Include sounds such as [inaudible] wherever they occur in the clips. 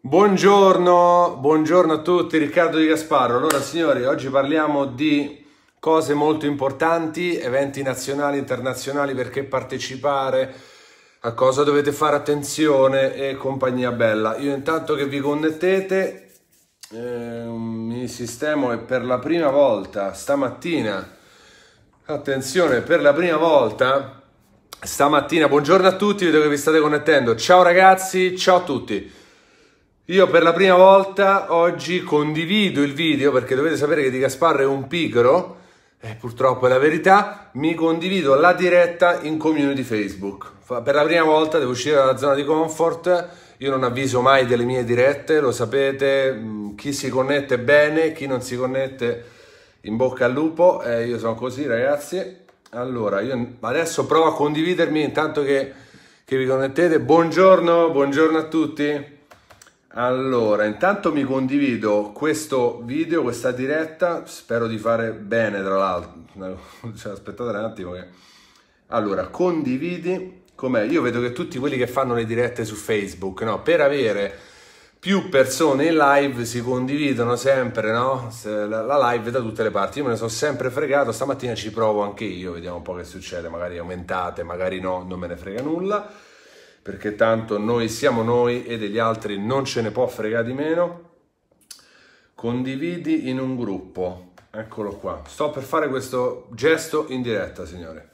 Buongiorno, buongiorno a tutti, Riccardo Di Gasparro. Allora signori, oggi parliamo di cose molto importanti, eventi nazionali internazionali, perché partecipare, a cosa dovete fare attenzione e compagnia bella. Io intanto che vi connettete eh, mi sistemo e per la prima volta stamattina, attenzione, per la prima volta stamattina, buongiorno a tutti, vedo che vi state connettendo. Ciao ragazzi, ciao a tutti. Io per la prima volta oggi condivido il video perché dovete sapere che Di Gasparro è un pigro, eh, purtroppo è la verità, mi condivido la diretta in community Facebook. Per la prima volta devo uscire dalla zona di comfort, io non avviso mai delle mie dirette, lo sapete, mm, chi si connette bene, chi non si connette in bocca al lupo, eh, io sono così ragazzi. Allora, io adesso provo a condividermi intanto che, che vi connettete. Buongiorno, buongiorno a tutti. Allora, intanto mi condivido questo video, questa diretta, spero di fare bene tra l'altro, [laughs] cioè, aspettate un attimo che... Allora, condividi, com'è? Io vedo che tutti quelli che fanno le dirette su Facebook, no? Per avere più persone in live si condividono sempre, no? La live da tutte le parti, io me ne sono sempre fregato, stamattina ci provo anche io, vediamo un po' che succede, magari aumentate, magari no, non me ne frega nulla perché tanto noi siamo noi e degli altri non ce ne può fregare di meno. Condividi in un gruppo, eccolo qua. Sto per fare questo gesto in diretta, signore.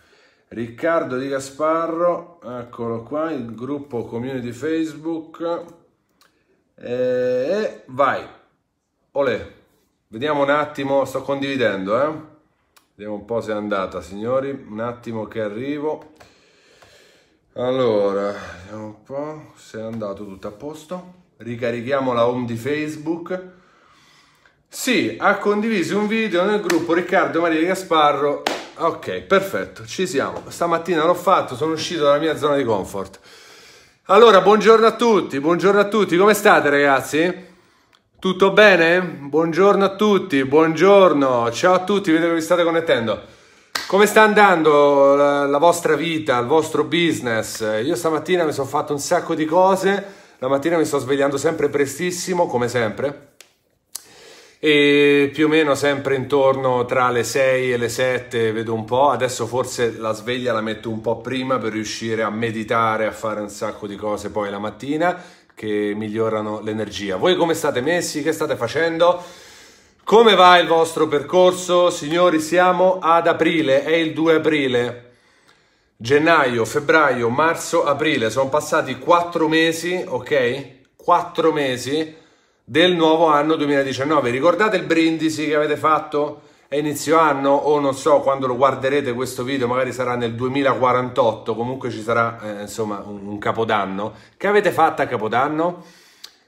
Riccardo Di Gasparro, eccolo qua, il gruppo community Facebook. E eh, vai, olè, vediamo un attimo, sto condividendo, eh. Vediamo un po' se è andata, signori, un attimo che arrivo. Allora, vediamo un po' se è andato tutto a posto. Ricarichiamo la home di Facebook. Sì, ha condiviso un video nel gruppo Riccardo Maria Gasparro. Ok, perfetto, ci siamo. Stamattina l'ho fatto, sono uscito dalla mia zona di comfort. Allora, buongiorno a tutti, buongiorno a tutti, come state ragazzi? Tutto bene? Buongiorno a tutti, buongiorno, ciao a tutti, vedo che vi state connettendo. Come sta andando la, la, vostra vita, il vostro business? Io stamattina mi sono fatto un sacco di cose, la mattina mi sto svegliando sempre prestissimo, come sempre, e più o meno sempre intorno tra le 6 e le 7 vedo un po', adesso forse la sveglia la metto un po' prima per riuscire a meditare, a fare un sacco di cose poi la mattina che migliorano l'energia. Voi come state messi? Che state facendo? Come va il vostro percorso? Signori, siamo ad aprile, è il 2 aprile. Gennaio, febbraio, marzo, aprile, sono passati 4 mesi, ok? 4 mesi del nuovo anno 2019. Ricordate il brindisi che avete fatto È inizio anno o non so quando lo guarderete questo video, magari sarà nel 2048, comunque ci sarà eh, insomma un, un capodanno. Che avete fatto a capodanno?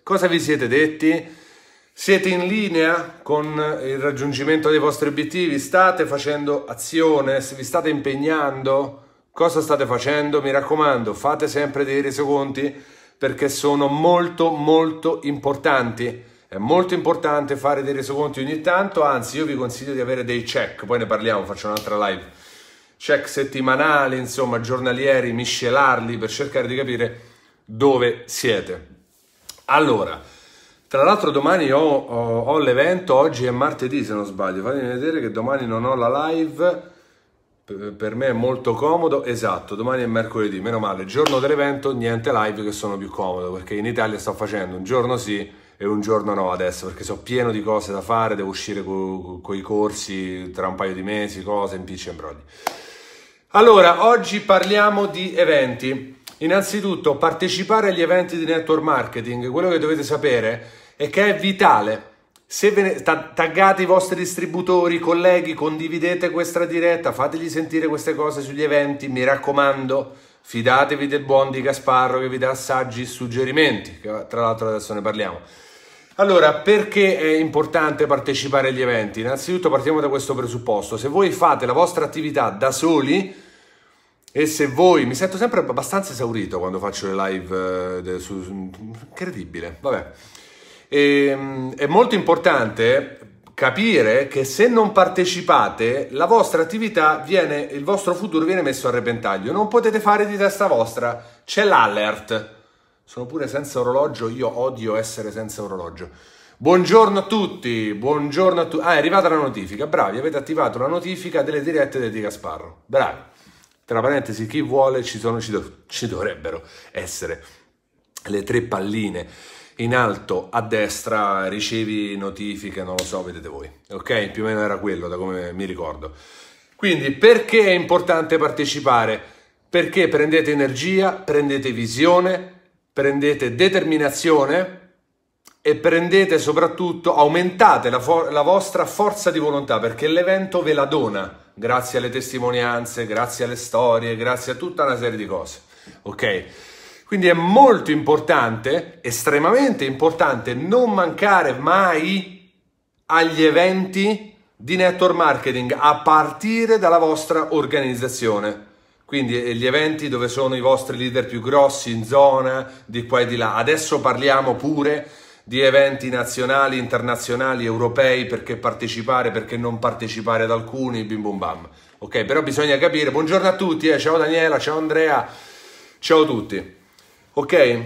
Cosa vi siete detti? Siete in linea con il raggiungimento dei vostri obiettivi? State facendo azione? Vi state impegnando? Cosa state facendo? Mi raccomando, fate sempre dei resoconti perché sono molto molto importanti. È molto importante fare dei resoconti ogni tanto, anzi io vi consiglio di avere dei check, poi ne parliamo, faccio un'altra live. Check settimanali, insomma, giornalieri, miscelarli per cercare di capire dove siete. Allora, tra l'altro domani ho, ho, ho l'evento, oggi è martedì se non sbaglio, fatemi vedere che domani non ho la live, per me è molto comodo, esatto, domani è mercoledì, meno male, giorno dell'evento, niente live che sono più comodo, perché in Italia sto facendo un giorno sì e un giorno no adesso, perché sono pieno di cose da fare, devo uscire con co i corsi tra un paio di mesi, cose, in pizza e imbrogli. Allora, oggi parliamo di eventi. Innanzitutto, partecipare agli eventi di network marketing, quello che dovete sapere è che è vitale. Se ve ne, taggate i vostri distributori, colleghi, condividete questa diretta, fategli sentire queste cose sugli eventi, mi raccomando, fidatevi del buon di Gasparro che vi dà saggi e suggerimenti, che tra l'altro adesso ne parliamo. Allora, perché è importante partecipare agli eventi? Innanzitutto partiamo da questo presupposto, se voi fate la vostra attività da soli, e se voi, mi sento sempre abbastanza esaurito quando faccio le live, eh, su, incredibile, vabbè. E, ehm, è molto importante capire che se non partecipate, la vostra attività viene, il vostro futuro viene messo a repentaglio. Non potete fare di testa vostra, c'è l'alert. Sono pure senza orologio, io odio essere senza orologio. Buongiorno a tutti, buongiorno a tutti. Ah, è arrivata la notifica, bravi, avete attivato la notifica delle dirette di Gasparro. Bravi. Tra parentesi, chi vuole ci, sono, ci, do, ci dovrebbero essere le tre palline in alto a destra ricevi notifiche, non lo so, vedete voi. Ok? Più o meno era quello, da come mi ricordo. Quindi perché è importante partecipare? Perché prendete energia, prendete visione, prendete determinazione e prendete soprattutto, aumentate la, la vostra forza di volontà perché l'evento ve la dona grazie alle testimonianze, grazie alle storie, grazie a tutta una serie di cose. Ok? Quindi è molto importante, estremamente importante, non mancare mai agli eventi di network marketing a partire dalla vostra organizzazione. Quindi eh, gli eventi dove sono i vostri leader più grossi in zona, di qua e di là. Adesso parliamo pure di eventi nazionali, internazionali, europei, perché partecipare, perché non partecipare ad alcuni, bim bum bam. Ok, però bisogna capire. Buongiorno a tutti, eh. ciao Daniela, ciao Andrea, ciao a tutti. Ok?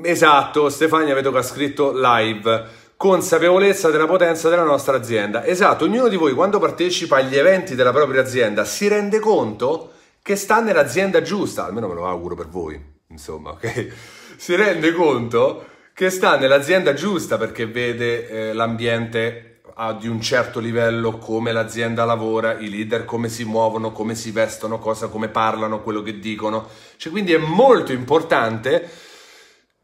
Esatto, Stefania vedo che ha scritto live consapevolezza della potenza della nostra azienda. Esatto, ognuno di voi quando partecipa agli eventi della propria azienda si rende conto che sta nell'azienda giusta, almeno me lo auguro per voi, insomma, ok? Si rende conto che sta nell'azienda giusta perché vede eh, l'ambiente di un certo livello, come l'azienda lavora, i leader come si muovono, come si vestono, cosa, come parlano, quello che dicono. Cioè, quindi è molto importante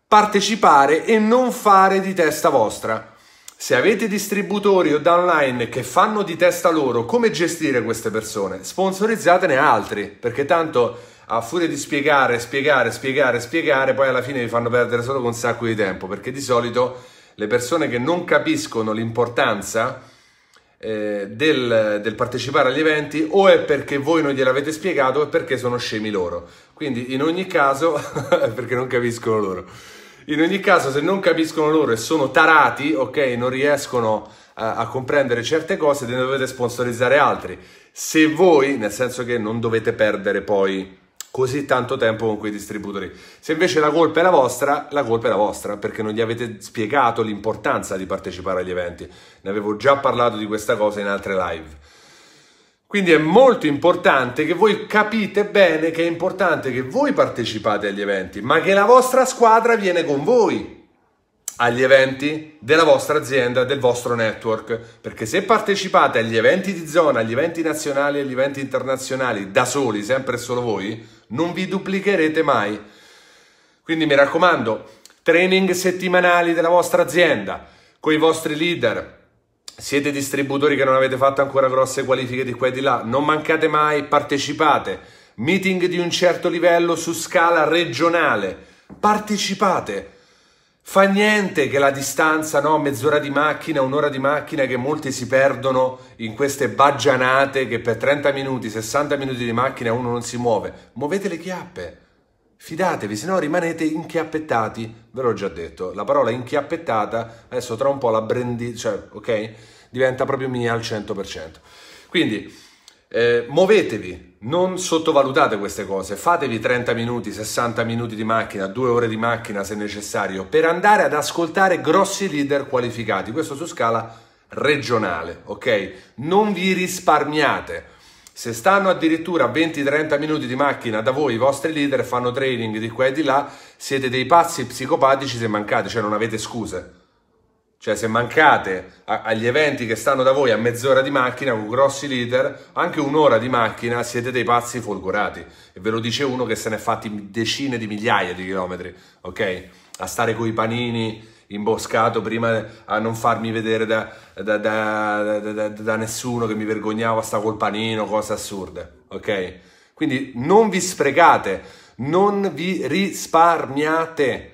partecipare e non fare di testa vostra. Se avete distributori o downline che fanno di testa loro, come gestire queste persone? Sponsorizzatene altri, perché tanto a furia di spiegare, spiegare, spiegare, spiegare, poi alla fine vi fanno perdere solo un sacco di tempo, perché di solito le persone che non capiscono l'importanza eh, del, del, partecipare agli eventi o è perché voi non gliel'avete spiegato o è perché sono scemi loro. Quindi in ogni caso, [laughs] perché non capiscono loro. In ogni caso, se non capiscono loro e sono tarati, ok, non riescono a, a comprendere certe cose, ne dovete sponsorizzare altri. Se voi, nel senso che non dovete perdere poi così tanto tempo con quei distributori. Se invece la colpa è la vostra, la colpa è la vostra, perché non gli avete spiegato l'importanza di partecipare agli eventi. Ne avevo già parlato di questa cosa in altre live. Quindi è molto importante che voi capite bene che è importante che voi partecipate agli eventi, ma che la vostra squadra viene con voi agli eventi della vostra azienda, del vostro network, perché se partecipate agli eventi di zona, agli eventi nazionali, agli eventi internazionali da soli, sempre e solo voi, non vi duplicherete mai. Quindi mi raccomando, training settimanali della vostra azienda, con i vostri leader, siete distributori che non avete fatto ancora grosse qualifiche di qua e di là, non mancate mai, partecipate, meeting di un certo livello su scala regionale, partecipate Fa niente che la distanza, no? mezz'ora di macchina, un'ora di macchina che molti si perdono in queste baggianate che per 30 minuti, 60 minuti di macchina uno non si muove. Muovete le chiappe, fidatevi, se no rimanete inchiappettati. Ve l'ho già detto, la parola inchiappettata adesso tra un po' la brendi, cioè, ok? Diventa proprio mia al 100%. Quindi eh, muovetevi, non sottovalutate queste cose, fatevi 30 minuti, 60 minuti di macchina, 2 ore di macchina se necessario, per andare ad ascoltare grossi leader qualificati, questo su scala regionale, ok? Non vi risparmiate. Se stanno addirittura 20-30 minuti di macchina da voi, i vostri leader fanno training di qua e di là, siete dei pazzi psicopatici se mancate, cioè non avete scuse. Cioè, se mancate a, agli eventi che stanno da voi a mezz'ora di macchina con grossi leader, anche un'ora di macchina siete dei pazzi folgorati. E ve lo dice uno che se ne è fatti decine di migliaia di chilometri, ok? A stare coi panini imboscato prima a non farmi vedere da, da, da, da nessuno che mi vergognavo, sta col panino, cose assurde, ok? Quindi non vi sprecate, non vi risparmiate,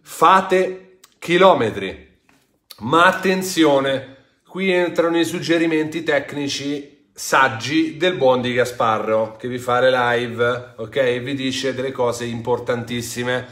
fate chilometri, ma attenzione, qui entrano i suggerimenti tecnici saggi del buon di Gasparro che vi fa le live, ok? Vi dice delle cose importantissime.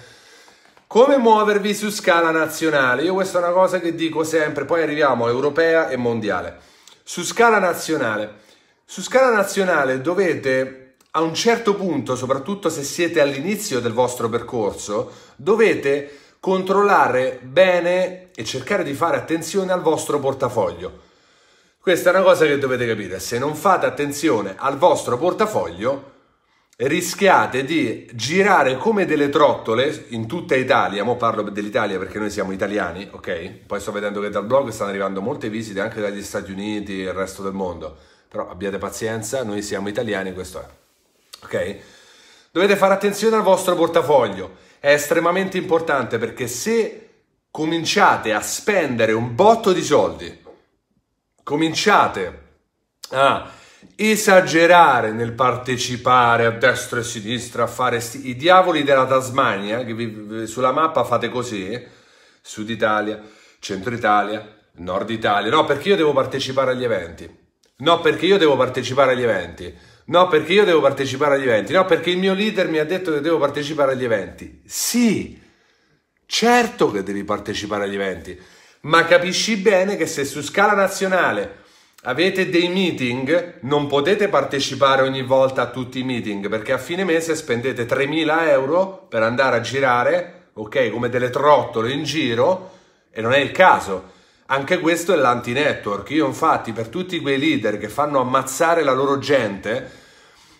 Come muovervi su scala nazionale? Io questa è una cosa che dico sempre, poi arriviamo a europea e mondiale. Su scala nazionale. Su scala nazionale dovete a un certo punto, soprattutto se siete all'inizio del vostro percorso, dovete controllare bene e cercare di fare attenzione al vostro portafoglio. Questa è una cosa che dovete capire, se non fate attenzione al vostro portafoglio rischiate di girare come delle trottole in tutta Italia, ora parlo dell'Italia perché noi siamo italiani, ok? Poi sto vedendo che dal blog stanno arrivando molte visite anche dagli Stati Uniti e il resto del mondo, però abbiate pazienza, noi siamo italiani, questo è, ok? Dovete fare attenzione al vostro portafoglio è estremamente importante perché se cominciate a spendere un botto di soldi, cominciate a esagerare nel partecipare a destra e a sinistra, a fare sti- i diavoli della Tasmania, che vi, sulla mappa fate così, Sud Italia, Centro Italia, Nord Italia, no perché io devo partecipare agli eventi, no perché io devo partecipare agli eventi, No, perché io devo partecipare agli eventi. No, perché il mio leader mi ha detto che devo partecipare agli eventi. Sì, certo che devi partecipare agli eventi, ma capisci bene che se su scala nazionale avete dei meeting, non potete partecipare ogni volta a tutti i meeting, perché a fine mese spendete 3.000 euro per andare a girare, ok, come delle trottole in giro, e non è il caso. Anche questo è l'anti-network. Io infatti per tutti quei leader che fanno ammazzare la loro gente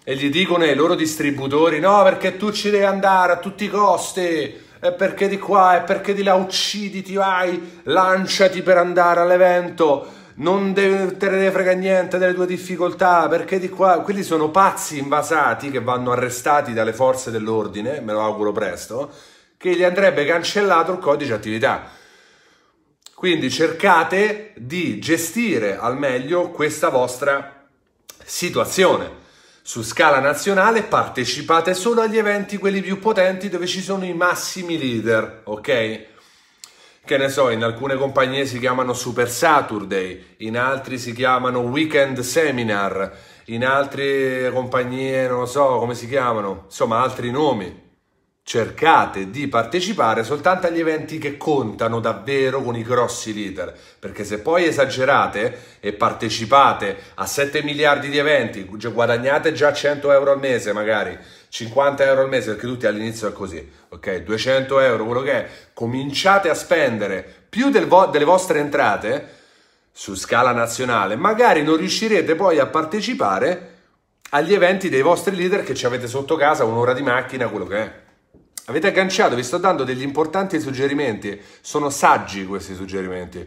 e gli dicono ai loro distributori no perché tu ci devi andare a tutti i costi e perché di qua e perché di là ucciditi vai, lanciati per andare all'evento, non deve, te ne frega niente delle tue difficoltà perché di qua quelli sono pazzi invasati che vanno arrestati dalle forze dell'ordine, me lo auguro presto, che gli andrebbe cancellato il codice attività. Quindi cercate di gestire al meglio questa vostra situazione. Su scala nazionale partecipate solo agli eventi, quelli più potenti, dove ci sono i massimi leader, ok? Che ne so, in alcune compagnie si chiamano Super Saturday, in altri si chiamano Weekend Seminar, in altre compagnie non lo so come si chiamano, insomma altri nomi cercate di partecipare soltanto agli eventi che contano davvero con i grossi leader, perché se poi esagerate e partecipate a 7 miliardi di eventi, guadagnate già 100 euro al mese magari, 50 euro al mese, perché tutti all'inizio è così, ok? 200 euro, quello che è, cominciate a spendere più del vo- delle vostre entrate su scala nazionale, magari non riuscirete poi a partecipare agli eventi dei vostri leader che ci avete sotto casa, un'ora di macchina, quello che è. Avete agganciato, vi sto dando degli importanti suggerimenti, sono saggi questi suggerimenti.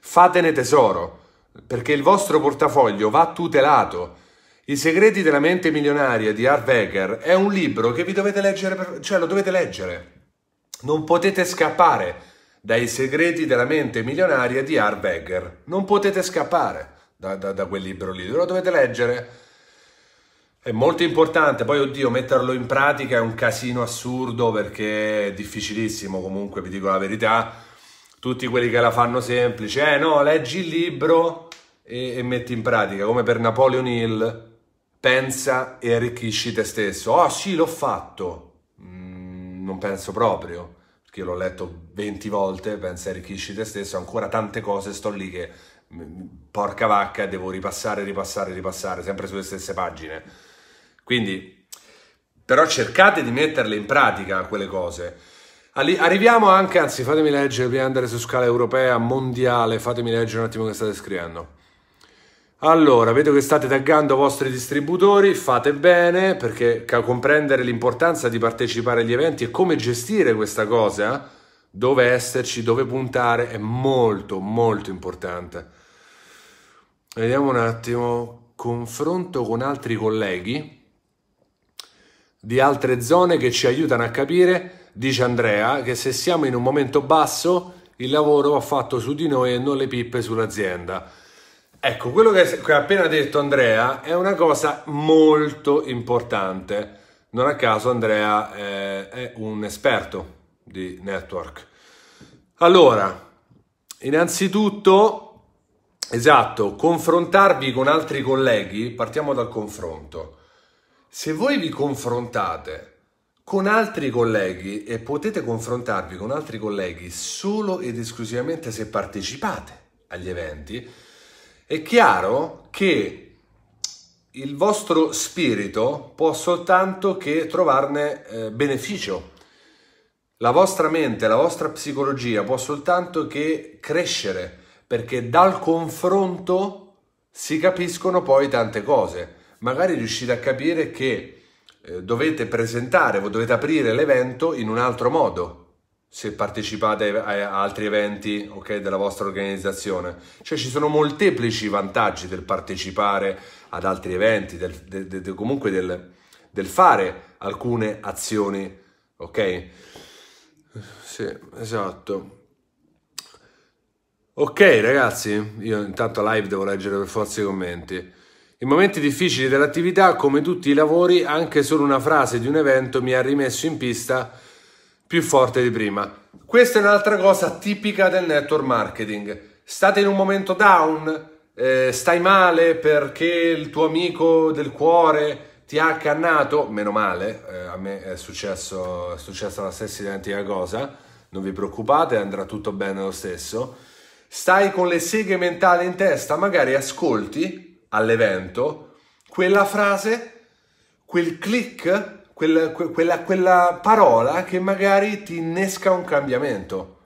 Fatene tesoro, perché il vostro portafoglio va tutelato. I segreti della mente milionaria di Art Weger è un libro che vi dovete leggere, per... cioè lo dovete leggere. Non potete scappare dai segreti della mente milionaria di Art Weger. Non potete scappare da, da, da quel libro lì, lo dovete leggere è molto importante, poi oddio, metterlo in pratica è un casino assurdo perché è difficilissimo comunque, vi dico la verità. Tutti quelli che la fanno semplice, eh no, leggi il libro e, e metti in pratica, come per Napoleon Hill, pensa e arricchisci te stesso. Oh sì, l'ho fatto, mm, non penso proprio, perché l'ho letto 20 volte, pensa e arricchisci te stesso, ancora tante cose sto lì che mm, porca vacca devo ripassare, ripassare, ripassare, sempre sulle stesse pagine quindi, però cercate di metterle in pratica quelle cose. Arriviamo anche, anzi fatemi leggere prima di andare su scala europea, mondiale, fatemi leggere un attimo che state scrivendo. Allora, vedo che state taggando i vostri distributori, fate bene perché comprendere l'importanza di partecipare agli eventi e come gestire questa cosa, dove esserci, dove puntare, è molto molto importante. Vediamo un attimo, confronto con altri colleghi di altre zone che ci aiutano a capire, dice Andrea, che se siamo in un momento basso il lavoro va fatto su di noi e non le pippe sull'azienda. Ecco, quello che ha appena detto Andrea è una cosa molto importante. Non a caso Andrea è, eh, è un esperto di network. Allora, innanzitutto Esatto, confrontarvi con altri colleghi, partiamo dal confronto. Se voi vi confrontate con altri colleghi e potete confrontarvi con altri colleghi solo ed esclusivamente se partecipate agli eventi, è chiaro che il vostro spirito può soltanto che trovarne eh, beneficio. La vostra mente, la vostra psicologia può soltanto che crescere, perché dal confronto si capiscono poi tante cose magari riuscite a capire che eh, dovete presentare o dovete aprire l'evento in un altro modo se partecipate a altri eventi okay, della vostra organizzazione. Cioè ci sono molteplici vantaggi del partecipare ad altri eventi, del, de, de, de, comunque del, del, fare alcune azioni, ok? Sì, esatto. Ok ragazzi, io intanto live devo leggere per forza i commenti. In momenti difficili dell'attività, come tutti i lavori, anche solo una frase di un evento mi ha rimesso in pista più forte di prima. Questa è un'altra cosa tipica del network marketing. State in un momento down, eh, stai male perché il tuo amico del cuore ti ha accannato, meno male, eh, a me è, successo, è successa la stessa identica cosa, non vi preoccupate, andrà tutto bene lo stesso. Stai con le seghe mentali in testa, magari ascolti all'evento, quella frase, quel click, quella, quella, quella parola che magari ti innesca un cambiamento.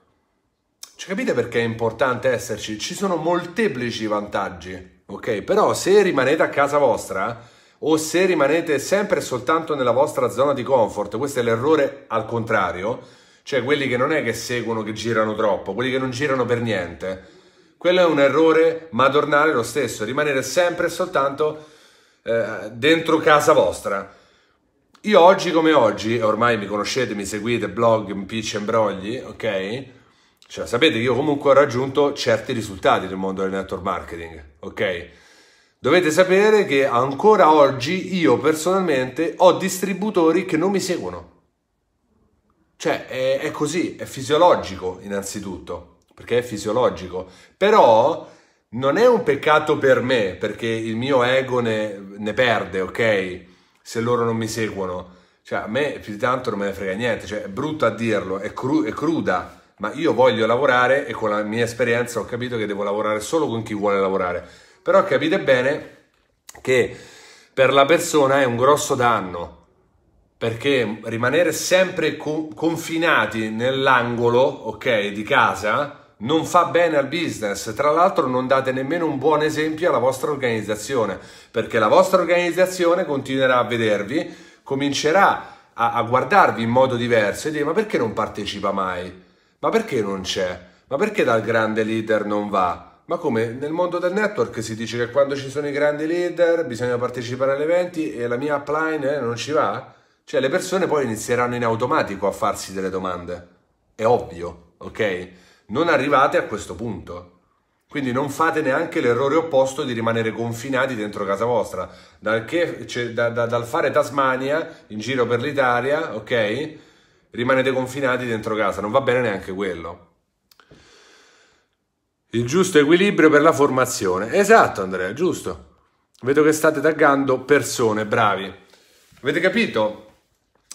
Cioè, capite perché è importante esserci? Ci sono molteplici vantaggi, ok? Però se rimanete a casa vostra, o se rimanete sempre e soltanto nella vostra zona di comfort, questo è l'errore al contrario, cioè quelli che non è che seguono, che girano troppo, quelli che non girano per niente, quello è un errore madornale lo stesso, rimanere sempre e soltanto eh, dentro casa vostra. Io oggi come oggi, ormai mi conoscete, mi seguite, blog, impicci e imbrogli, ok? Cioè sapete che io comunque ho raggiunto certi risultati nel mondo del network marketing, ok? Dovete sapere che ancora oggi io personalmente ho distributori che non mi seguono. Cioè è, è così, è fisiologico innanzitutto perché è fisiologico. Però non è un peccato per me, perché il mio ego ne, ne perde, ok? Se loro non mi seguono. Cioè, a me più di tanto non me ne frega niente, cioè, è brutto a dirlo, è, cru è cruda, ma io voglio lavorare e con la mia esperienza ho capito che devo lavorare solo con chi vuole lavorare. Però capite bene che per la persona è un grosso danno, perché rimanere sempre confinati nell'angolo, ok, di casa, non fa bene al business. Tra l'altro non date nemmeno un buon esempio alla vostra organizzazione, perché la vostra organizzazione continuerà a vedervi, comincerà a, a guardarvi in modo diverso e dire ma perché non partecipa mai? Ma perché non c'è? Ma perché dal grande leader non va? Ma come nel mondo del network si dice che quando ci sono i grandi leader bisogna partecipare agli eventi e la mia upline eh, non ci va? Cioè le persone poi inizieranno in automatico a farsi delle domande. È ovvio, ok? non arrivate a questo punto. Quindi non fate neanche l'errore opposto di rimanere confinati dentro casa vostra. Dal, che, cioè, da, da, dal fare Tasmania in giro per l'Italia, ok? Rimanete confinati dentro casa, non va bene neanche quello. Il giusto equilibrio per la formazione. Esatto, Andrea, giusto. Vedo che state taggando persone, bravi. Avete capito?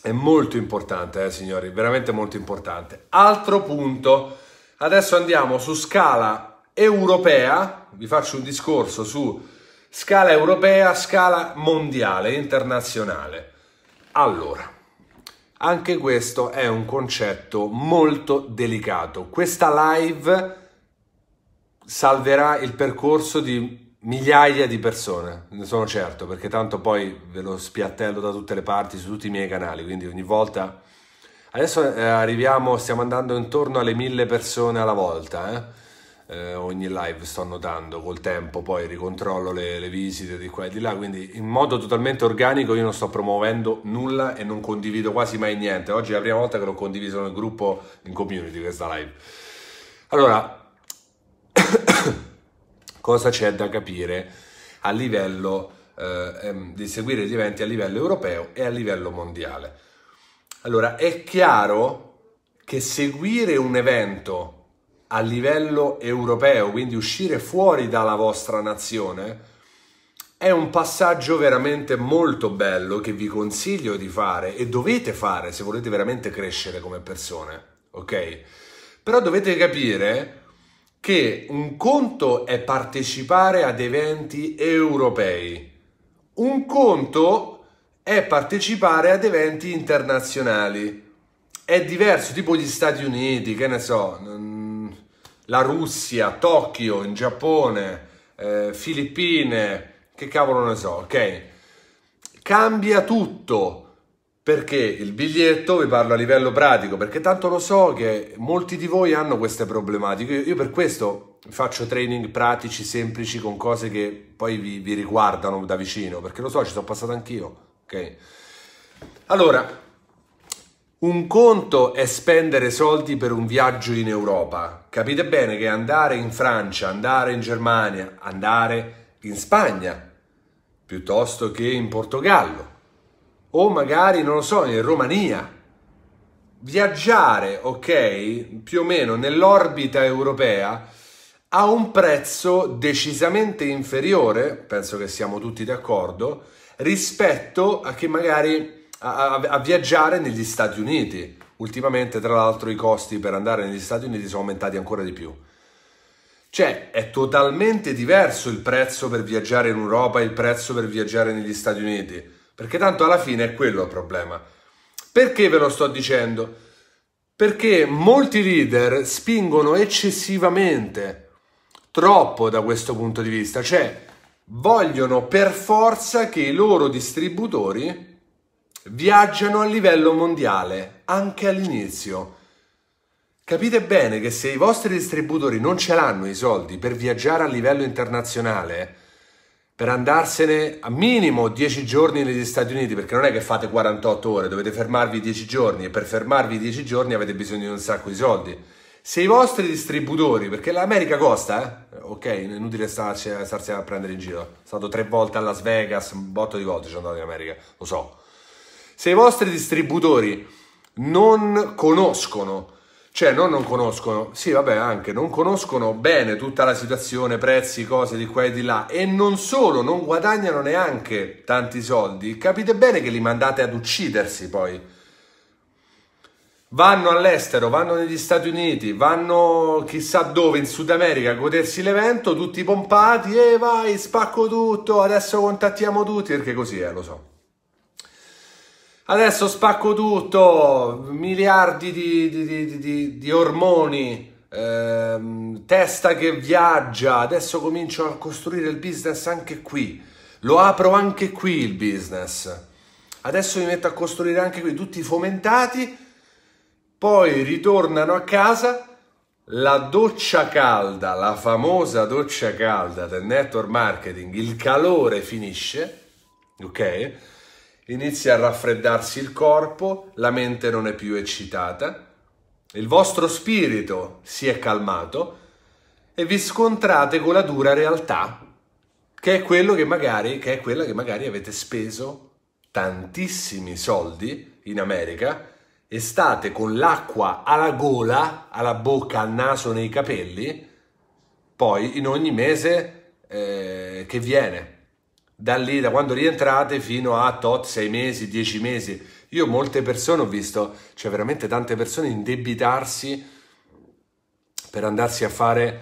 È molto importante, eh, signori, veramente molto importante. Altro punto Adesso andiamo su scala europea, vi faccio un discorso su scala europea, scala mondiale, internazionale. Allora, anche questo è un concetto molto delicato. Questa live salverà il percorso di migliaia di persone, ne sono certo, perché tanto poi ve lo spiattello da tutte le parti su tutti i miei canali, quindi ogni volta Adesso eh, arriviamo, stiamo andando intorno alle mille persone alla volta, eh? Eh, ogni live sto annotando, col tempo poi ricontrollo le, le visite di qua e di là, quindi in modo totalmente organico io non sto promuovendo nulla e non condivido quasi mai niente. Oggi è la prima volta che l'ho condiviso nel gruppo in community questa live. Allora, [coughs] cosa c'è da capire a livello eh, ehm, di seguire gli eventi a livello europeo e a livello mondiale? Allora, è chiaro che seguire un evento a livello europeo, quindi uscire fuori dalla vostra nazione, è un passaggio veramente molto bello che vi consiglio di fare e dovete fare se volete veramente crescere come persone, ok? Però dovete capire che un conto è partecipare ad eventi europei, un conto è partecipare ad eventi internazionali. È diverso, tipo gli Stati Uniti, che ne so, la Russia, Tokyo, in Giappone, eh, Filippine, che cavolo ne so, ok? Cambia tutto perché il biglietto, vi parlo a livello pratico, perché tanto lo so che molti di voi hanno queste problematiche. Io, per questo faccio training pratici, semplici, con cose che poi vi, vi riguardano da vicino, perché lo so, ci sono passato anch'io. Ok? Allora, un conto è spendere soldi per un viaggio in Europa. Capite bene che andare in Francia, andare in Germania, andare in Spagna, piuttosto che in Portogallo, o magari, non lo so, in Romania. Viaggiare, ok, più o meno nell'orbita europea a un prezzo decisamente inferiore, penso che siamo tutti d'accordo, rispetto a che magari a, a, a viaggiare negli Stati Uniti. Ultimamente, tra l'altro, i costi per andare negli Stati Uniti sono aumentati ancora di più. Cioè, è totalmente diverso il prezzo per viaggiare in Europa e il prezzo per viaggiare negli Stati Uniti, perché tanto alla fine è quello il problema. Perché ve lo sto dicendo? Perché molti leader spingono eccessivamente, troppo da questo punto di vista, cioè vogliono per forza che i loro distributori viaggiano a livello mondiale, anche all'inizio. Capite bene che se i vostri distributori non ce l'hanno i soldi per viaggiare a livello internazionale, per andarsene a minimo 10 giorni negli Stati Uniti, perché non è che fate 48 ore, dovete fermarvi 10 giorni e per fermarvi 10 giorni avete bisogno di un sacco di soldi se i vostri distributori, perché l'America costa, eh? ok, inutile starci, starsi a prendere in giro, sono stato tre volte a Las Vegas, un botto di volte sono andato in America, lo so. Se i vostri distributori non conoscono, cioè non non conoscono, sì vabbè anche, non conoscono bene tutta la situazione, prezzi, cose di qua e di là, e non solo, non guadagnano neanche tanti soldi, capite bene che li mandate ad uccidersi poi vanno all'estero, vanno negli Stati Uniti, vanno chissà dove in Sud America a godersi l'evento, tutti pompati, e eh, vai, spacco tutto, adesso contattiamo tutti, perché così è, lo so. Adesso spacco tutto, miliardi di, di, di, di ormoni, ehm, testa che viaggia, adesso comincio a costruire il business anche qui, lo apro anche qui il business. Adesso mi metto a costruire anche qui tutti fomentati poi ritornano a casa, la doccia calda, la famosa doccia calda del network marketing, il calore finisce, ok? Inizia a raffreddarsi il corpo, la mente non è più eccitata, il vostro spirito si è calmato e vi scontrate con la dura realtà, che è, quello che magari, che è quella che magari avete speso tantissimi soldi in America e state con l'acqua alla gola, alla bocca, al naso, nei capelli, poi in ogni mese eh, che viene. Da lì, da quando rientrate fino a tot sei mesi, dieci mesi. Io molte persone ho visto, cioè veramente tante persone indebitarsi per andarsi a fare,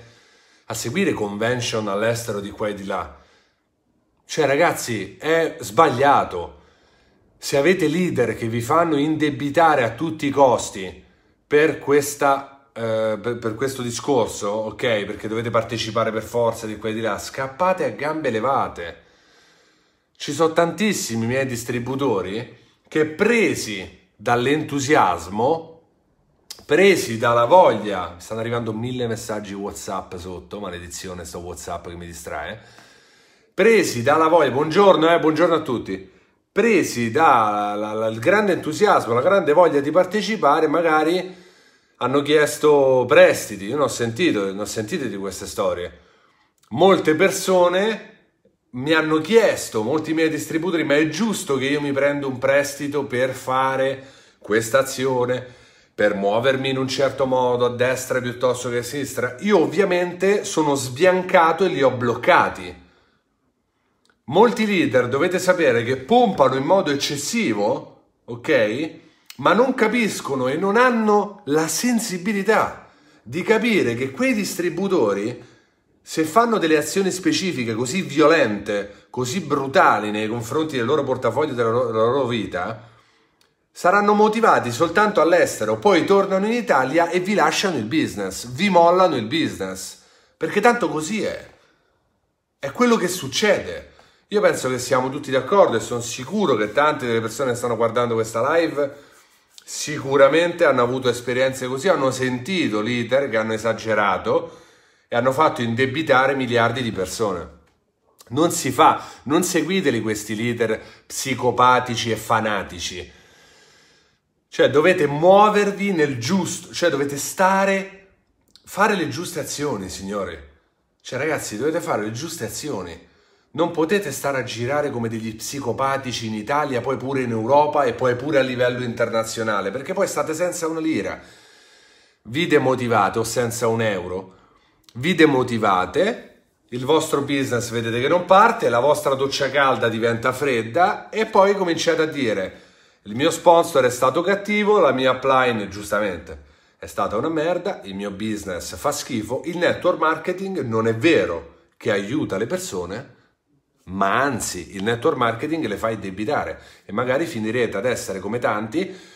a seguire convention all'estero di qua e di là. Cioè ragazzi, è sbagliato se avete leader che vi fanno indebitare a tutti i costi per, questa, eh, per, per questo discorso, ok, perché dovete partecipare per forza di qua e di là, scappate a gambe levate. Ci sono tantissimi miei distributori che presi dall'entusiasmo presi dalla voglia, mi stanno arrivando mille messaggi WhatsApp sotto, maledizione sto WhatsApp che mi distrae. Presi dalla voglia, buongiorno, eh, buongiorno a tutti presi dal grande entusiasmo, la grande voglia di partecipare, magari hanno chiesto prestiti. Io non ho sentito, ne ho sentite di queste storie. Molte persone mi hanno chiesto, molti miei distributori, ma è giusto che io mi prenda un prestito per fare questa azione, per muovermi in un certo modo, a destra piuttosto che a sinistra? Io ovviamente sono sbiancato e li ho bloccati Molti leader dovete sapere che pompano in modo eccessivo, ok? Ma non capiscono e non hanno la sensibilità di capire che quei distributori, se fanno delle azioni specifiche così violente, così brutali nei confronti del loro portafoglio e della loro vita, saranno motivati soltanto all'estero, poi tornano in Italia e vi lasciano il business, vi mollano il business, perché tanto così è. È quello che succede. Io penso che siamo tutti d'accordo e sono sicuro che tante delle persone che stanno guardando questa live sicuramente hanno avuto esperienze così, hanno sentito l'iter che hanno esagerato e hanno fatto indebitare miliardi di persone. Non si fa, non seguiteli questi leader psicopatici e fanatici. Cioè dovete muovervi nel giusto, cioè dovete stare, fare le giuste azioni, signore. Cioè ragazzi, dovete fare le giuste azioni. Non potete stare a girare come degli psicopatici in Italia, poi pure in Europa e poi pure a livello internazionale, perché poi state senza una lira. Vi demotivate o senza un euro. Vi demotivate, il vostro business vedete che non parte, la vostra doccia calda diventa fredda e poi cominciate a dire il mio sponsor è stato cattivo, la mia upline giustamente è stata una merda, il mio business fa schifo, il network marketing non è vero che aiuta le persone ma anzi il network marketing le fai indebitare e magari finirete ad essere come tanti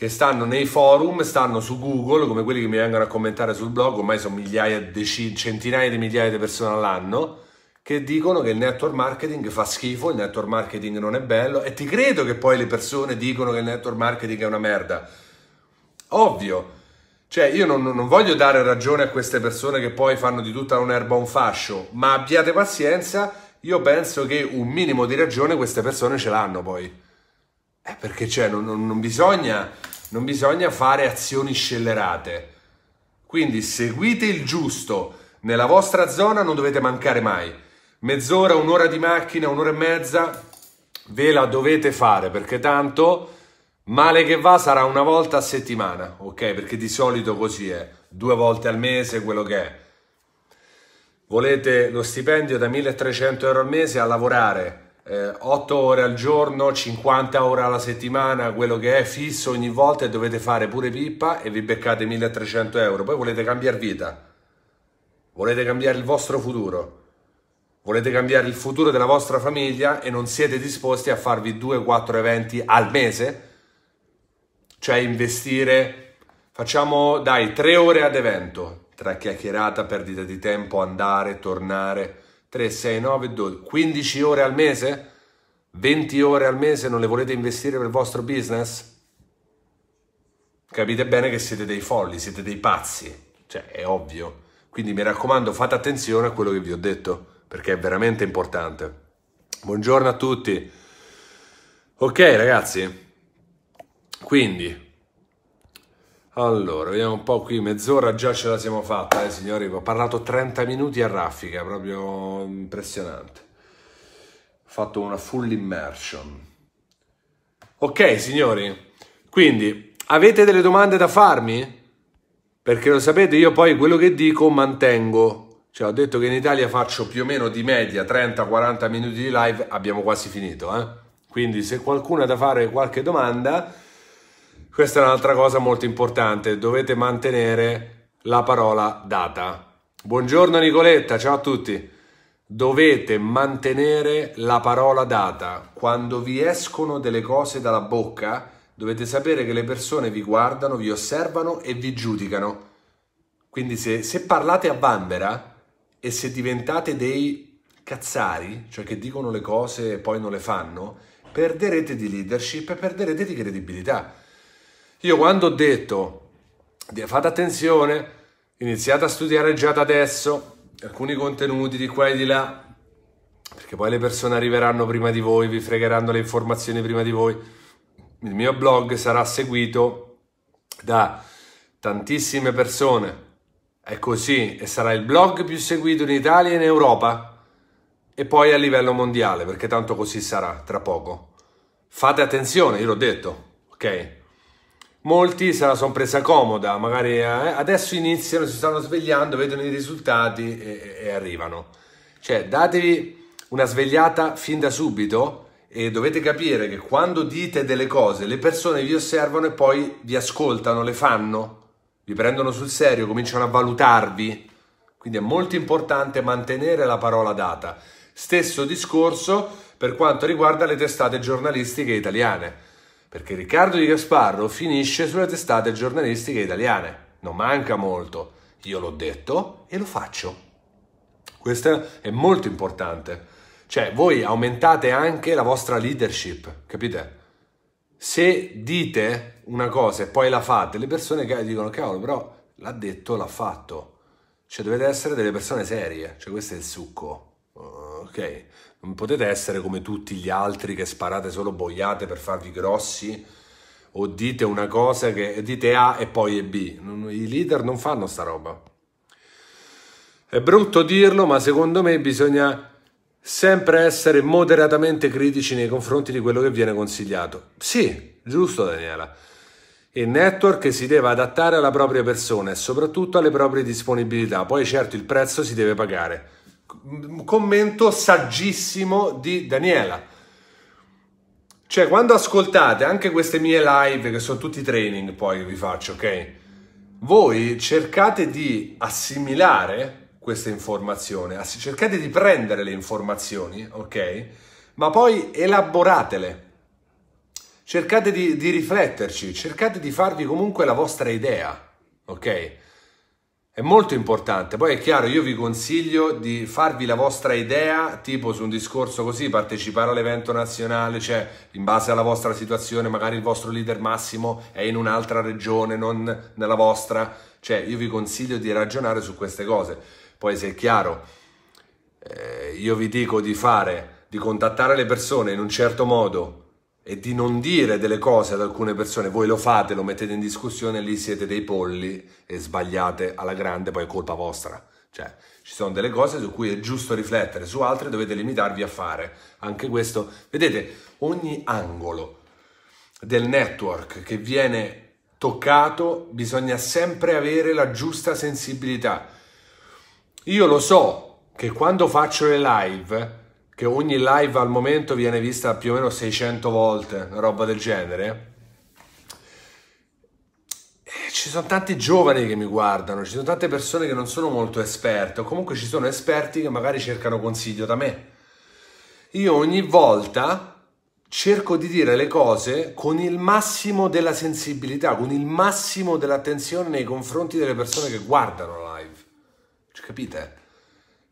che stanno nei forum, stanno su Google, come quelli che mi vengono a commentare sul blog, ormai sono migliaia, decine, centinaia di migliaia di persone all'anno, che dicono che il network marketing fa schifo, il network marketing non è bello e ti credo che poi le persone dicono che il network marketing è una merda. Ovvio. Cioè, io non, non voglio dare ragione a queste persone che poi fanno di tutta un'erba un fascio, ma abbiate pazienza io penso che un minimo di ragione queste persone ce l'hanno poi. Eh, perché cioè, non, non, bisogna, non bisogna fare azioni scellerate. Quindi seguite il giusto. Nella vostra zona non dovete mancare mai. Mezz'ora, un'ora di macchina, un'ora e mezza, ve la dovete fare perché tanto male che va sarà una volta a settimana, ok? Perché di solito così è, due volte al mese quello che è volete lo stipendio da 1300 euro al mese a lavorare 8 eh, ore al giorno, 50 ore alla settimana, quello che è fisso ogni volta e dovete fare pure pippa e vi beccate 1300 euro. Poi volete cambiare vita, volete cambiare il vostro futuro, volete cambiare il futuro della vostra famiglia e non siete disposti a farvi 2-4 eventi al mese? Cioè investire, facciamo dai 3 ore ad evento, tra chiacchierata, perdita di tempo, andare, tornare, 3, 6, 9, 12, 15 ore al mese? 20 ore al mese non le volete investire per il vostro business? Capite bene che siete dei folli, siete dei pazzi, cioè è ovvio. Quindi mi raccomando, fate attenzione a quello che vi ho detto, perché è veramente importante. Buongiorno a tutti. Ok ragazzi, quindi allora, vediamo un po' qui, mezz'ora già ce la siamo fatta, eh, signori. Ho parlato 30 minuti a raffica, proprio impressionante. Ho fatto una full immersion. Ok, signori, quindi avete delle domande da farmi? Perché lo sapete, io poi quello che dico mantengo. Cioè, ho detto che in Italia faccio più o meno di media 30-40 minuti di live, abbiamo quasi finito, eh? Quindi se qualcuno ha da fare qualche domanda questa è un'altra cosa molto importante, dovete mantenere la parola data. Buongiorno Nicoletta, ciao a tutti. Dovete mantenere la parola data. Quando vi escono delle cose dalla bocca, dovete sapere che le persone vi guardano, vi osservano e vi giudicano. Quindi se, se parlate a vanvera e se diventate dei cazzari, cioè che dicono le cose e poi non le fanno, perderete di leadership e perderete di credibilità io quando ho detto, fate attenzione, iniziate a studiare già da adesso alcuni contenuti di qua e di là, perché poi le persone arriveranno prima di voi, vi fregheranno le informazioni prima di voi. Il mio blog sarà seguito da tantissime persone. È così e sarà il blog più seguito in Italia e in Europa e poi a livello mondiale, perché tanto così sarà tra poco. Fate attenzione, io l'ho detto, ok? Molti se la sono presa comoda, magari eh, adesso iniziano, si stanno svegliando, vedono i risultati e, e arrivano. Cioè, datevi una svegliata fin da subito e dovete capire che quando dite delle cose le persone vi osservano e poi vi ascoltano, le fanno, vi prendono sul serio, cominciano a valutarvi. Quindi è molto importante mantenere la parola data. Stesso discorso per quanto riguarda le testate giornalistiche italiane perché Riccardo Di Gasparro finisce sulle testate giornalistiche italiane. Non manca molto. Io l'ho detto e lo faccio. Questo è molto importante. Cioè, voi aumentate anche la vostra leadership, capite? Se dite una cosa e poi la fate, le persone dicono, cavolo, però l'ha detto, l'ha fatto. Cioè, dovete essere delle persone serie. Cioè, questo è il succo. ok? Non potete essere come tutti gli altri che sparate solo boiate per farvi grossi o dite una cosa che dite A e poi è B. I leader non fanno sta roba. È brutto dirlo, ma secondo me bisogna sempre essere moderatamente critici nei confronti di quello che viene consigliato. Sì, giusto Daniela. Il network si deve adattare alla propria persona e soprattutto alle proprie disponibilità. Poi certo il prezzo si deve pagare commento saggissimo di Daniela. Cioè, quando ascoltate anche queste mie live, che sono tutti training poi che vi faccio, ok? Voi cercate di assimilare queste informazioni, cercate di prendere le informazioni, ok? Ma poi elaboratele. Cercate di, di rifletterci, cercate di farvi comunque la vostra idea, ok? È molto importante, poi è chiaro, io vi consiglio di farvi la vostra idea, tipo su un discorso così, partecipare all'evento nazionale, cioè in base alla vostra situazione, magari il vostro leader massimo è in un'altra regione, non nella vostra, cioè io vi consiglio di ragionare su queste cose. Poi se è chiaro, eh, io vi dico di fare, di contattare le persone in un certo modo, e di non dire delle cose ad alcune persone, voi lo fate, lo mettete in discussione, lì siete dei polli e sbagliate alla grande, poi è colpa vostra. Cioè, ci sono delle cose su cui è giusto riflettere, su altre dovete limitarvi a fare. Anche questo, vedete, ogni angolo del network che viene toccato bisogna sempre avere la giusta sensibilità. Io lo so che quando faccio le live che ogni live al momento viene vista più o meno 600 volte, una roba del genere. ci sono tanti giovani che mi guardano, ci sono tante persone che non sono molto esperte, o comunque ci sono esperti che magari cercano consiglio da me. Io ogni volta cerco di dire le cose con il massimo della sensibilità, con il massimo dell'attenzione nei confronti delle persone che guardano live. Cioè, capite?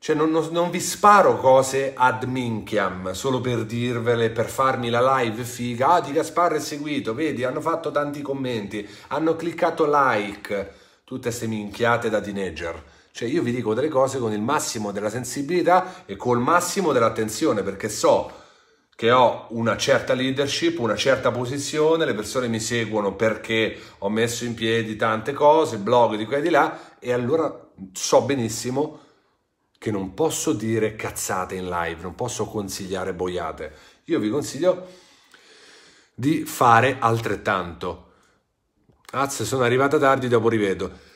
Cioè non, non, non, vi sparo cose ad minchiam solo per dirvele, per farmi la live figa. Ah, di Gaspar è seguito, vedi, hanno fatto tanti commenti, hanno cliccato like, tutte queste minchiate da teenager. Cioè io vi dico delle cose con il massimo della sensibilità e col massimo dell'attenzione perché so che ho una certa leadership, una certa posizione, le persone mi seguono perché ho messo in piedi tante cose, blog di qua e di là e allora so benissimo che non posso dire cazzate in live, non posso consigliare boiate. Io vi consiglio di fare altrettanto. Az, sono arrivata tardi, dopo rivedo.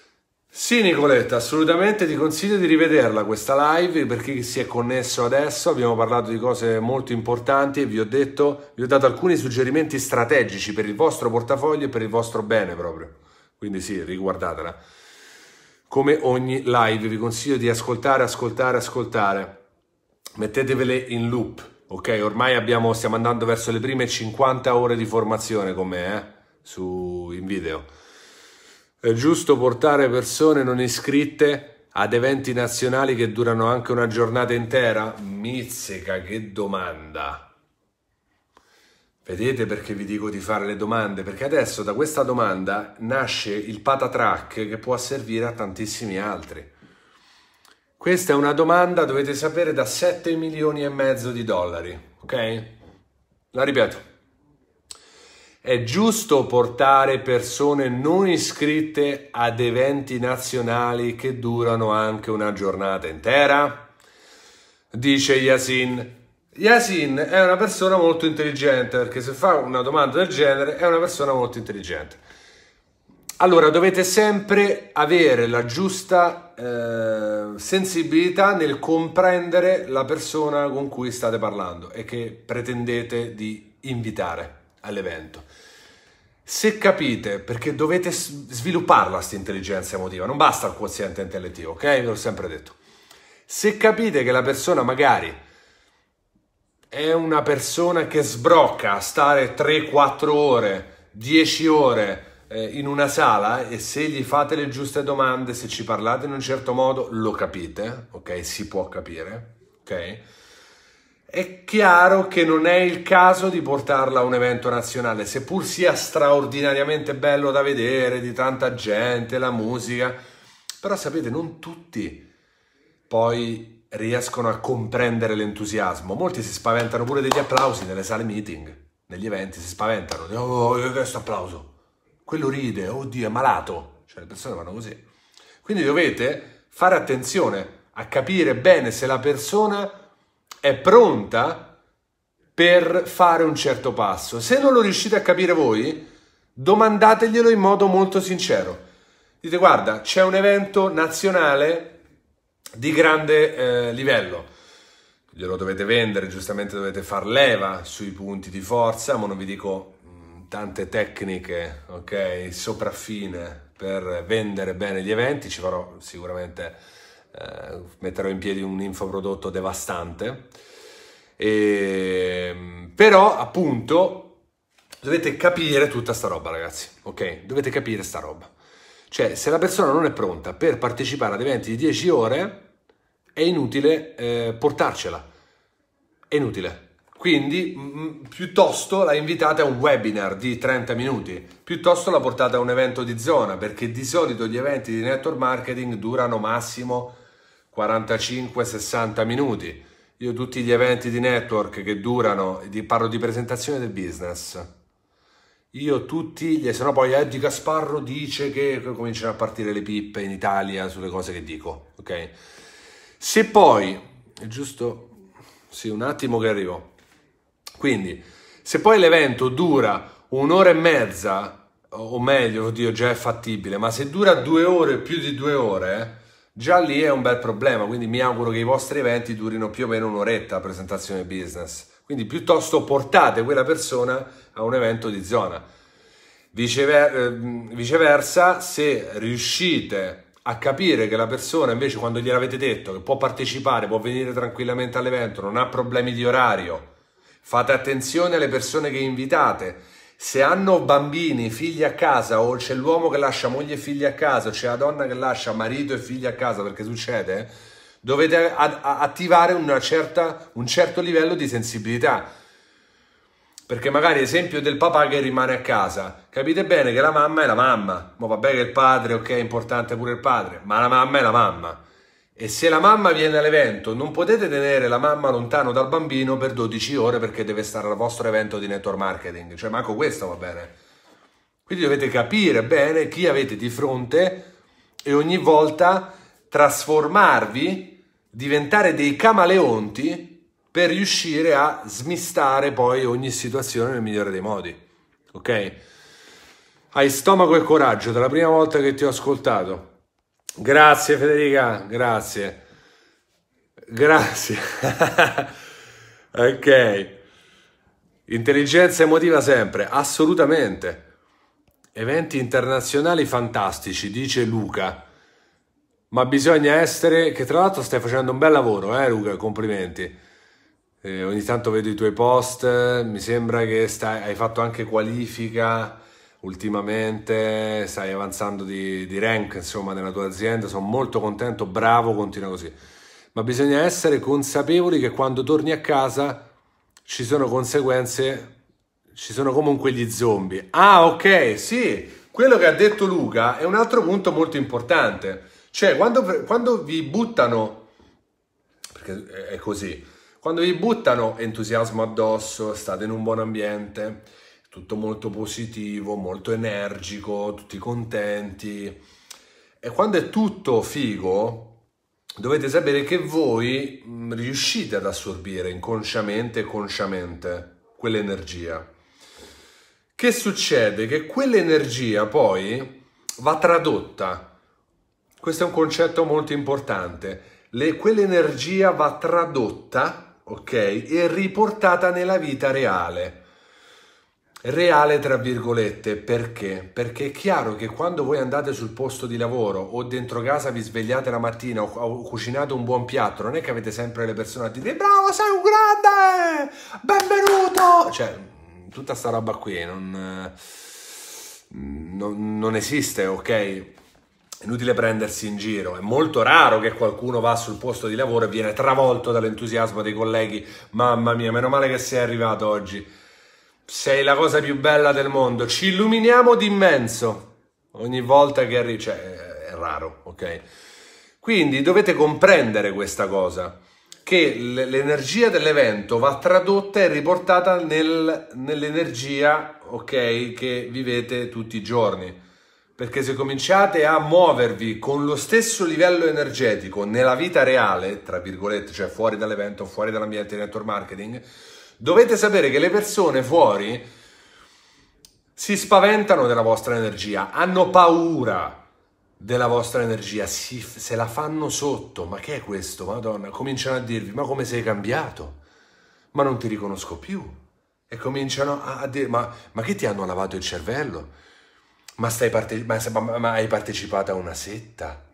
Sì Nicoletta, assolutamente ti consiglio di rivederla questa live per chi si è connesso adesso, abbiamo parlato di cose molto importanti e vi ho detto, vi ho dato alcuni suggerimenti strategici per il vostro portafoglio e per il vostro bene proprio, quindi sì, riguardatela come ogni live. Vi consiglio di ascoltare, ascoltare, ascoltare. Mettetevele in loop, ok? Ormai abbiamo, stiamo andando verso le prime 50 ore di formazione con me, eh? Su, in video. È giusto portare persone non iscritte ad eventi nazionali che durano anche una giornata intera? Mizzica, che domanda! Vedete perché vi dico di fare le domande? Perché adesso da questa domanda nasce il patatrack che può servire a tantissimi altri. Questa è una domanda, dovete sapere, da 7 milioni e mezzo di dollari, ok? La ripeto. È giusto portare persone non iscritte ad eventi nazionali che durano anche una giornata intera? Dice Yasin, Yasin è una persona molto intelligente, perché se fa una domanda del genere è una persona molto intelligente. Allora, dovete sempre avere la giusta eh, sensibilità nel comprendere la persona con cui state parlando e che pretendete di invitare all'evento. Se capite, perché dovete svilupparla questa intelligenza emotiva, non basta il quoziente intellettivo, ok? Ve l'ho sempre detto. Se capite che la persona magari è una persona che sbrocca stare 3-4 ore, 10 ore eh, in una sala e se gli fate le giuste domande, se ci parlate in un certo modo, lo capite, ok? Si può capire, ok? È chiaro che non è il caso di portarla a un evento nazionale, seppur sia straordinariamente bello da vedere, di tanta gente, la musica, però sapete, non tutti poi riescono a comprendere l'entusiasmo. Molti si spaventano pure degli applausi nelle sale meeting, negli eventi, si spaventano. Oh, oh, oh, questo applauso. Quello ride, oddio, è malato. Cioè le persone vanno così. Quindi dovete fare attenzione a capire bene se la persona è pronta per fare un certo passo. Se non lo riuscite a capire voi, domandateglielo in modo molto sincero. Dite guarda, c'è un evento nazionale di grande eh, livello. Glielo dovete vendere, giustamente dovete far leva sui punti di forza, ma non vi dico mm, tante tecniche, ok, sopraffine per vendere bene gli eventi, ci farò sicuramente, eh, metterò in piedi un infoprodotto devastante. E, ehm, però, appunto, dovete capire tutta sta roba, ragazzi, ok? Dovete capire sta roba. Cioè, se la persona non è pronta per partecipare ad eventi di 10 ore, è inutile eh, portarcela. È inutile. Quindi mh, piuttosto la invitate a un webinar di 30 minuti, piuttosto la portate a un evento di zona, perché di solito gli eventi di network marketing durano massimo 45-60 minuti. Io tutti gli eventi di network che durano, di, parlo di presentazione del business, io tutti gli, se no poi Eddie Gasparro dice che cominciano a partire le pippe in Italia sulle cose che dico, ok? Se poi, è giusto, sì, un attimo che arrivo. Quindi, se poi l'evento dura un'ora e mezza, o meglio, oddio, già è fattibile, ma se dura due ore, più di due ore, già lì è un bel problema. Quindi mi auguro che i vostri eventi durino più o meno un'oretta la presentazione business. Quindi piuttosto portate quella persona a un evento di zona. Vicever- eh, viceversa, se riuscite a capire che la persona invece quando gliel'avete detto che può partecipare, può venire tranquillamente all'evento, non ha problemi di orario, fate attenzione alle persone che invitate. Se hanno bambini, figli a casa o c'è l'uomo che lascia moglie e figli a casa, o c'è la donna che lascia marito e figli a casa, perché succede, dovete attivare certa, un certo livello di sensibilità perché magari esempio del papà che rimane a casa. Capite bene che la mamma è la mamma. Ma bene che il padre, ok, è importante pure il padre, ma la mamma è la mamma. E se la mamma viene all'evento, non potete tenere la mamma lontano dal bambino per 12 ore perché deve stare al vostro evento di network marketing. Cioè, manco questo va bene. Quindi dovete capire bene chi avete di fronte e ogni volta trasformarvi, diventare dei camaleonti per riuscire a smistare poi ogni situazione nel migliore dei modi. Ok? Hai stomaco e coraggio, dalla prima volta che ti ho ascoltato. Grazie Federica, grazie. Grazie. [laughs] ok. Intelligenza emotiva sempre, assolutamente. Eventi internazionali fantastici, dice Luca. Ma bisogna essere, che tra l'altro stai facendo un bel lavoro, eh Luca, complimenti. Eh, ogni tanto vedo i tuoi post, mi sembra che stai, hai fatto anche qualifica ultimamente, stai avanzando di, di rank insomma, nella tua azienda, sono molto contento, bravo, continua così. Ma bisogna essere consapevoli che quando torni a casa ci sono conseguenze, ci sono comunque gli zombie. Ah ok, sì, quello che ha detto Luca è un altro punto molto importante. Cioè, quando, quando vi buttano, perché è così, quando vi buttano entusiasmo addosso, state in un buon ambiente, tutto molto positivo, molto energico, tutti contenti. E quando è tutto figo, dovete sapere che voi mm, riuscite ad assorbire inconsciamente e consciamente quell'energia. Che succede? Che quell'energia poi va tradotta. Questo è un concetto molto importante. Le, quell'energia va tradotta ok? E riportata nella vita reale. Reale tra virgolette, perché? Perché è chiaro che quando voi andate sul posto di lavoro o dentro casa vi svegliate la mattina o cucinate un buon piatto, non è che avete sempre le persone a dire bravo, sei un grande, benvenuto! Cioè, tutta sta roba qui non, non, non esiste, ok? inutile prendersi in giro, è molto raro che qualcuno va sul posto di lavoro e viene travolto dall'entusiasmo dei colleghi. Mamma mia, meno male che sei arrivato oggi. Sei la cosa più bella del mondo, ci illuminiamo d'immenso. Ogni volta che arrivi, cioè, è raro, ok? Quindi dovete comprendere questa cosa, che l'energia dell'evento va tradotta e riportata nel, nell'energia, ok, che vivete tutti i giorni. Perché se cominciate a muovervi con lo stesso livello energetico nella vita reale, tra virgolette, cioè fuori dall'evento, fuori dall'ambiente di network marketing, dovete sapere che le persone fuori si spaventano della vostra energia, hanno paura della vostra energia, si, se la fanno sotto. Ma che è questo? Madonna, cominciano a dirvi, ma come sei cambiato? Ma non ti riconosco più. E cominciano a, a dire, ma, ma che ti hanno lavato il cervello? Ma, parte- ma, ma, ma hai partecipato a una setta?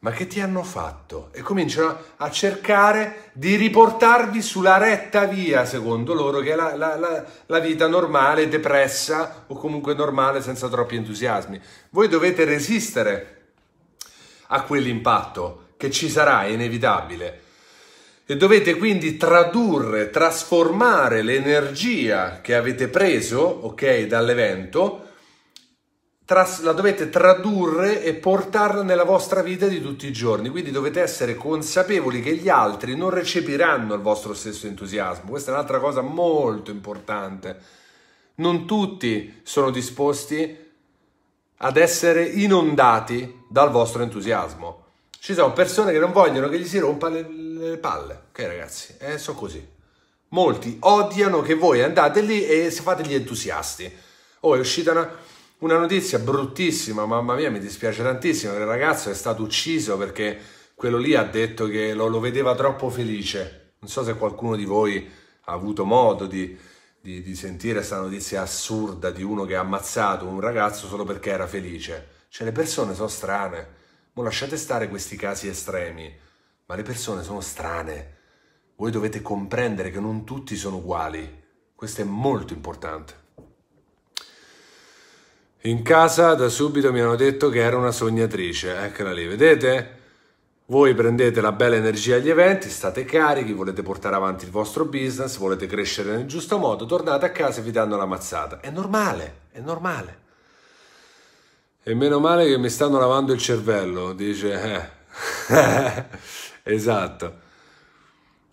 Ma che ti hanno fatto? E cominciano a cercare di riportarvi sulla retta via, secondo loro, che è la, la, la, la vita normale, depressa o comunque normale senza troppi entusiasmi. Voi dovete resistere a quell'impatto che ci sarà, è inevitabile. E dovete quindi tradurre, trasformare l'energia che avete preso, ok, dall'evento tras- la dovete tradurre e portarla nella vostra vita di tutti i giorni, quindi dovete essere consapevoli che gli altri non recepiranno il vostro stesso entusiasmo, questa è un'altra cosa molto importante. Non tutti sono disposti ad essere inondati dal vostro entusiasmo. Ci sono persone che non vogliono che gli si rompa le, le palle, ok ragazzi, eh, sono così. Molti odiano che voi andate lì e fate gli entusiasti. Oh, è uscita una una notizia bruttissima, mamma mia, mi dispiace tantissimo, il ragazzo è stato ucciso perché quello lì ha detto che lo, lo vedeva troppo felice. Non so se qualcuno di voi ha avuto modo di, di, di sentire questa notizia assurda di uno che ha ammazzato un ragazzo solo perché era felice. Cioè le persone sono strane. Mo lasciate stare questi casi estremi, ma le persone sono strane. Voi dovete comprendere che non tutti sono uguali. Questo è molto importante. In casa da subito mi hanno detto che era una sognatrice, eccola lì, vedete? Voi prendete la bella energia agli eventi, state carichi, volete portare avanti il vostro business, volete crescere nel giusto modo, tornate a casa e vi danno la mazzata. È normale, è normale. E meno male che mi stanno lavando il cervello, dice. Eh. [laughs] esatto.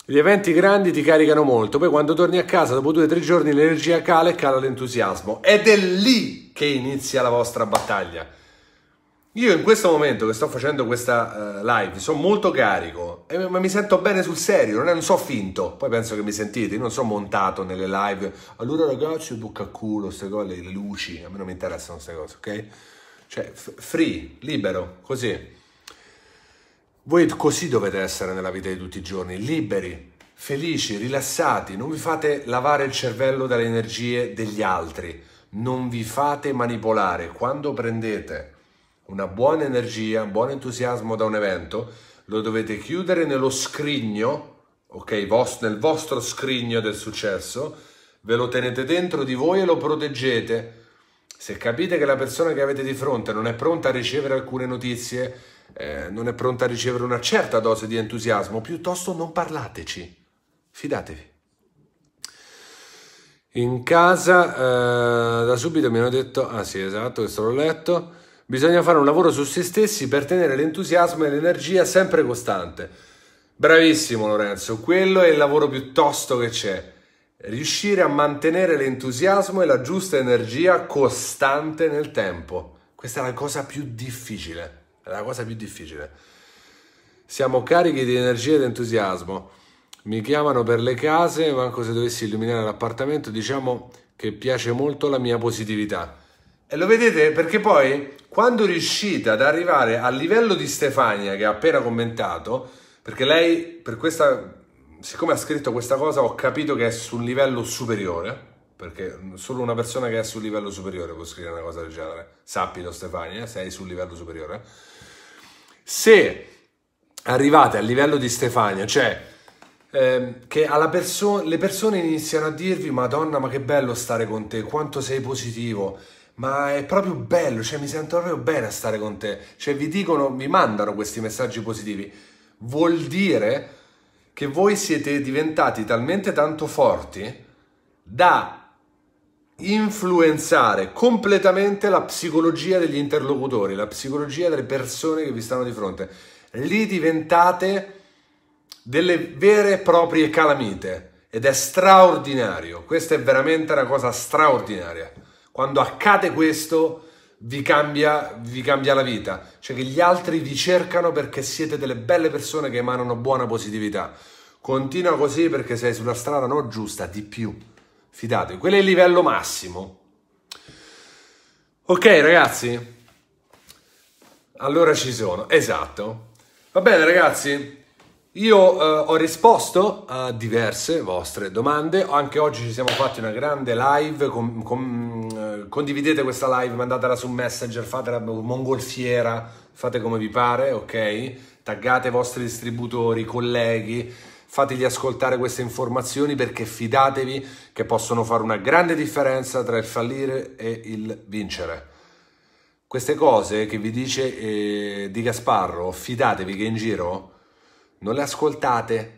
Gli eventi grandi ti caricano molto, poi quando torni a casa dopo due o tre giorni l'energia cala e cala l'entusiasmo. Ed è lì che inizia la vostra battaglia. Io in questo momento che sto facendo questa uh, live sono molto carico, e, ma mi sento bene sul serio, non, è, non so finto. Poi penso che mi sentite, io non sono montato nelle live. Allora ragazzi, bocca a culo, queste cose, le luci, a me non mi interessano queste cose, ok? Cioè, free, libero, così. Voi così dovete essere nella vita di tutti i giorni, liberi, felici, rilassati, non vi fate lavare il cervello dalle energie degli altri non vi fate manipolare. Quando prendete una buona energia, un buon entusiasmo da un evento, lo dovete chiudere nello scrigno, ok, Vost- nel vostro scrigno del successo, ve lo tenete dentro di voi e lo proteggete. Se capite che la persona che avete di fronte non è pronta a ricevere alcune notizie, eh, non è pronta a ricevere una certa dose di entusiasmo, piuttosto non parlateci. Fidatevi. In casa eh, da subito mi hanno detto, ah sì esatto, questo l'ho letto, bisogna fare un lavoro su se stessi per tenere l'entusiasmo e l'energia sempre costante. Bravissimo Lorenzo, quello è il lavoro più tosto che c'è. Riuscire a mantenere l'entusiasmo e la giusta energia costante nel tempo. Questa è la cosa più difficile, è la cosa più difficile. Siamo carichi di energia ed entusiasmo mi chiamano per le case, manco se dovessi illuminare l'appartamento, diciamo che piace molto la mia positività. E lo vedete perché poi quando riuscite ad arrivare al livello di Stefania che ha appena commentato, perché lei per questa siccome ha scritto questa cosa ho capito che è su un livello superiore, perché solo una persona che è sul livello superiore può scrivere una cosa del genere. Sappilo Stefania, sei sul livello superiore. Se arrivate al livello di Stefania, cioè eh, che perso- le persone iniziano a dirvi Madonna ma che bello stare con te, quanto sei positivo, ma è proprio bello, cioè mi sento proprio bene a stare con te, cioè vi dicono, vi mandano questi messaggi positivi, vuol dire che voi siete diventati talmente tanto forti da influenzare completamente la psicologia degli interlocutori, la psicologia delle persone che vi stanno di fronte. Lì diventate delle vere e proprie calamite ed è straordinario, questa è veramente una cosa straordinaria. Quando accade questo vi cambia, vi cambia la vita, cioè che gli altri vi cercano perché siete delle belle persone che emanano buona positività. Continua così perché sei sulla strada non giusta, di più. Fidatevi, quello è il livello massimo. Ok ragazzi, allora ci sono, esatto. Va bene ragazzi, io eh, ho risposto a diverse vostre domande, anche oggi ci siamo fatti una grande live, con, con, eh, condividete questa live, mandatela su Messenger, fatela mongolfiera, fate come vi pare, ok? Taggate i vostri distributori, colleghi, fategli ascoltare queste informazioni perché fidatevi che possono fare una grande differenza tra il fallire e il vincere. Queste cose che vi dice eh, Di Gasparro, fidatevi che in giro non le ascoltate.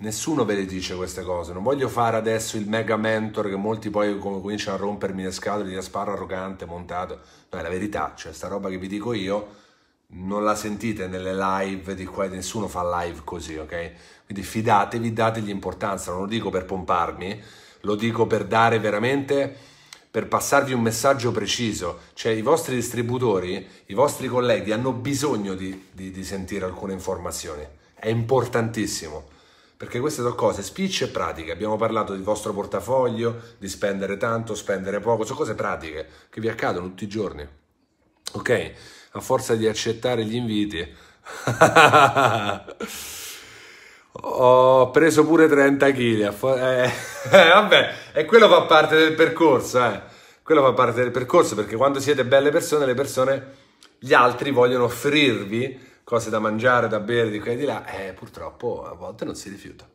Nessuno ve le dice queste cose. Non voglio fare adesso il mega mentor che molti poi cominciano a rompermi le scatole di asparo arrogante, montato. No, è la verità. Cioè, sta roba che vi dico io non la sentite nelle live di qua, nessuno fa live così, ok? Quindi fidatevi, dategli importanza, non lo dico per pomparmi, lo dico per dare veramente, per passarvi un messaggio preciso, cioè i vostri distributori, i vostri colleghi hanno bisogno di, di, di sentire alcune informazioni è importantissimo perché queste sono cose spicce e pratiche. Abbiamo parlato del vostro portafoglio, di spendere tanto, spendere poco, sono cose pratiche che vi accadono tutti i giorni. Ok? A forza di accettare gli inviti. [laughs] Ho preso pure 30 kg. Eh, eh, vabbè, e quello fa parte del percorso, eh. Quello fa parte del percorso perché quando siete belle persone, le persone, gli altri vogliono offrirvi cose da mangiare, da bere, di qua e di là, eh, purtroppo a volte non si rifiuta.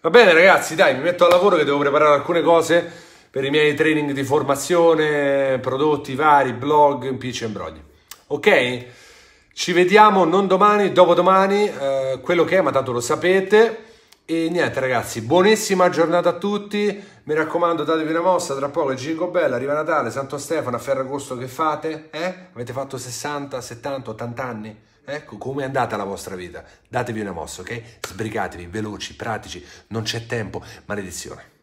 Va bene ragazzi, dai, mi metto al lavoro che devo preparare alcune cose per i miei training di formazione, prodotti vari, blog, impicci e imbrogli. Ok? Ci vediamo non domani, dopodomani, eh, quello che è, ma tanto lo sapete. E niente ragazzi, buonissima giornata a tutti, mi raccomando datevi una mossa, tra poco Gingo Bella, arriva Natale, Santo Stefano, a Ferragosto che fate? Eh? Avete fatto 60, 70, 80 anni? Ecco com'è andata la vostra vita. Datevi una mossa, ok? Sbrigatevi, veloci, pratici, non c'è tempo. Maledizione.